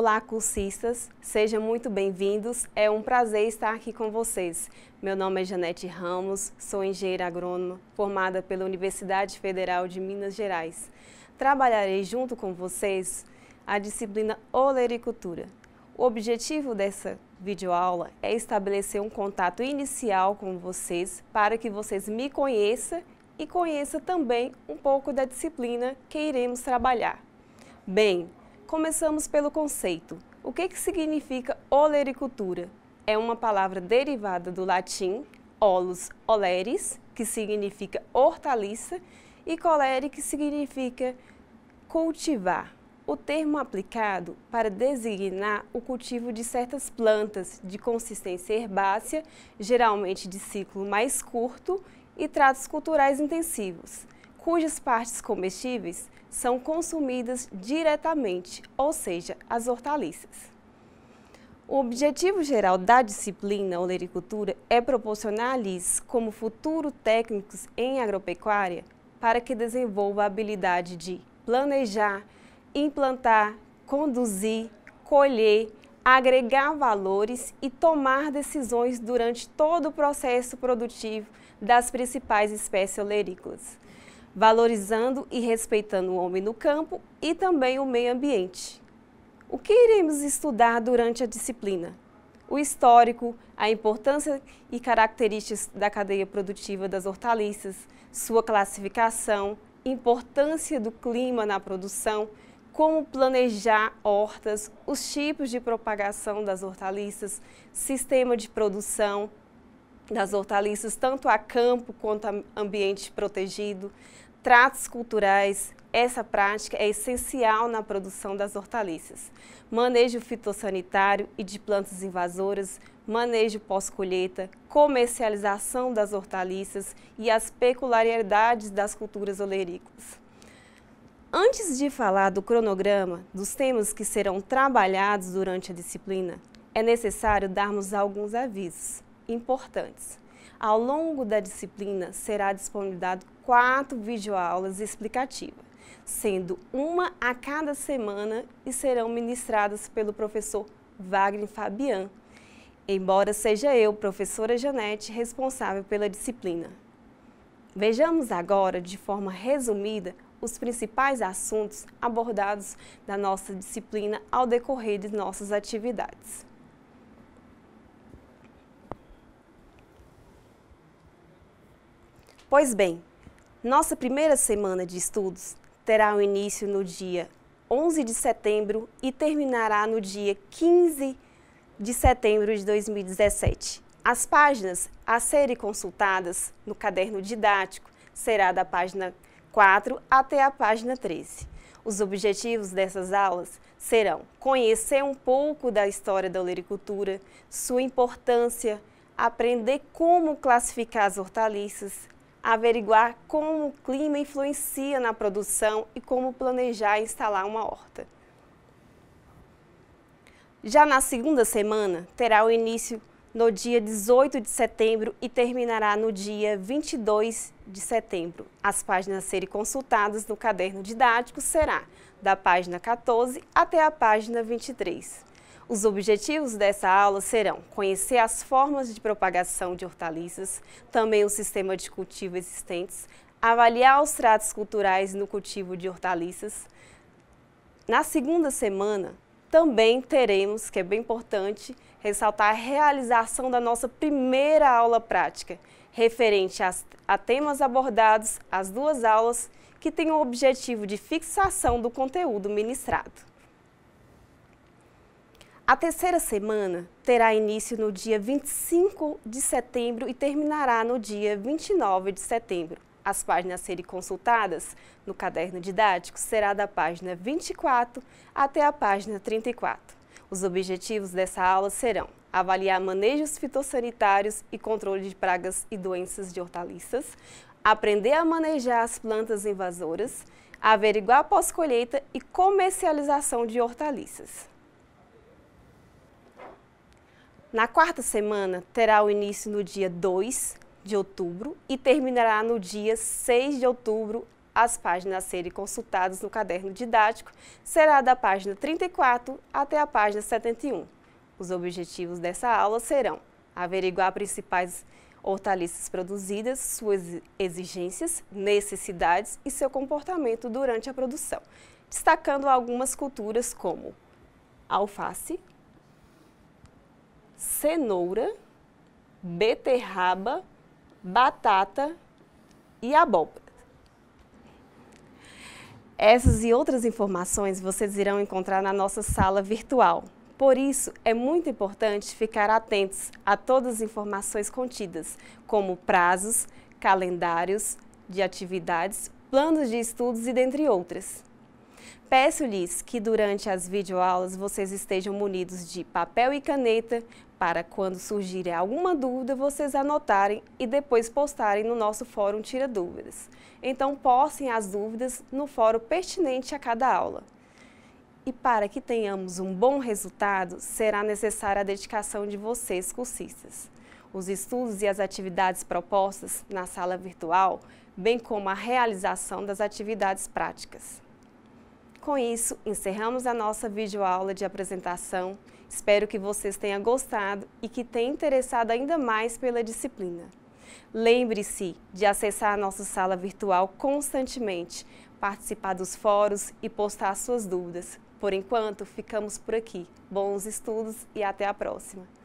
Olá, cursistas, sejam muito bem-vindos. É um prazer estar aqui com vocês. Meu nome é Janete Ramos, sou engenheira agrônoma formada pela Universidade Federal de Minas Gerais. Trabalharei junto com vocês a disciplina Olericultura. O objetivo dessa videoaula é estabelecer um contato inicial com vocês para que vocês me conheçam e conheça também um pouco da disciplina que iremos trabalhar. Bem, Começamos pelo conceito. O que, que significa olericultura? É uma palavra derivada do latim olus oleris, que significa hortaliça, e colere, que significa cultivar. O termo aplicado para designar o cultivo de certas plantas de consistência herbácea, geralmente de ciclo mais curto, e tratos culturais intensivos, cujas partes comestíveis são consumidas diretamente, ou seja, as hortaliças. O objetivo geral da disciplina olericultura é proporcionar-lhes, como futuro técnicos em agropecuária, para que desenvolva a habilidade de planejar, implantar, conduzir, colher, agregar valores e tomar decisões durante todo o processo produtivo das principais espécies olerícolas valorizando e respeitando o homem no campo e também o meio ambiente. O que iremos estudar durante a disciplina? O histórico, a importância e características da cadeia produtiva das hortaliças, sua classificação, importância do clima na produção, como planejar hortas, os tipos de propagação das hortaliças, sistema de produção, das hortaliças, tanto a campo quanto a ambiente protegido, tratos culturais. Essa prática é essencial na produção das hortaliças. Manejo fitossanitário e de plantas invasoras, manejo pós-colheita, comercialização das hortaliças e as peculiaridades das culturas olerícolas. Antes de falar do cronograma, dos temas que serão trabalhados durante a disciplina, é necessário darmos alguns avisos importantes. Ao longo da disciplina, será disponibilizado quatro videoaulas explicativas, sendo uma a cada semana e serão ministradas pelo professor Wagner Fabian, embora seja eu, professora Janete, responsável pela disciplina. Vejamos agora, de forma resumida, os principais assuntos abordados na nossa disciplina ao decorrer de nossas atividades. Pois bem, nossa primeira semana de estudos terá o início no dia 11 de setembro e terminará no dia 15 de setembro de 2017. As páginas a serem consultadas no caderno didático será da página 4 até a página 13. Os objetivos dessas aulas serão conhecer um pouco da história da olericultura, sua importância, aprender como classificar as hortaliças, averiguar como o clima influencia na produção e como planejar instalar uma horta. Já na segunda semana, terá o início no dia 18 de setembro e terminará no dia 22 de setembro. As páginas a serem consultadas no caderno didático será da página 14 até a página 23. Os objetivos dessa aula serão conhecer as formas de propagação de hortaliças, também o sistema de cultivo existentes, avaliar os tratos culturais no cultivo de hortaliças. Na segunda semana, também teremos, que é bem importante, ressaltar a realização da nossa primeira aula prática, referente a, a temas abordados, as duas aulas, que têm o objetivo de fixação do conteúdo ministrado. A terceira semana terá início no dia 25 de setembro e terminará no dia 29 de setembro. As páginas a serem consultadas no caderno didático será da página 24 até a página 34. Os objetivos dessa aula serão avaliar manejos fitossanitários e controle de pragas e doenças de hortaliças, aprender a manejar as plantas invasoras, averiguar pós-colheita e comercialização de hortaliças. Na quarta semana, terá o início no dia 2 de outubro e terminará no dia 6 de outubro. As páginas a serem consultadas no caderno didático será da página 34 até a página 71. Os objetivos dessa aula serão averiguar principais hortaliças produzidas, suas exigências, necessidades e seu comportamento durante a produção, destacando algumas culturas como alface, cenoura, beterraba, batata e abóbora. Essas e outras informações vocês irão encontrar na nossa sala virtual. Por isso, é muito importante ficar atentos a todas as informações contidas, como prazos, calendários de atividades, planos de estudos e dentre outras. Peço-lhes que durante as videoaulas vocês estejam munidos de papel e caneta para quando surgirem alguma dúvida, vocês anotarem e depois postarem no nosso fórum Tira Dúvidas. Então, postem as dúvidas no fórum pertinente a cada aula. E para que tenhamos um bom resultado, será necessária a dedicação de vocês, cursistas. Os estudos e as atividades propostas na sala virtual, bem como a realização das atividades práticas. Com isso, encerramos a nossa videoaula de apresentação Espero que vocês tenham gostado e que tenham interessado ainda mais pela disciplina. Lembre-se de acessar a nossa sala virtual constantemente, participar dos fóruns e postar suas dúvidas. Por enquanto, ficamos por aqui. Bons estudos e até a próxima!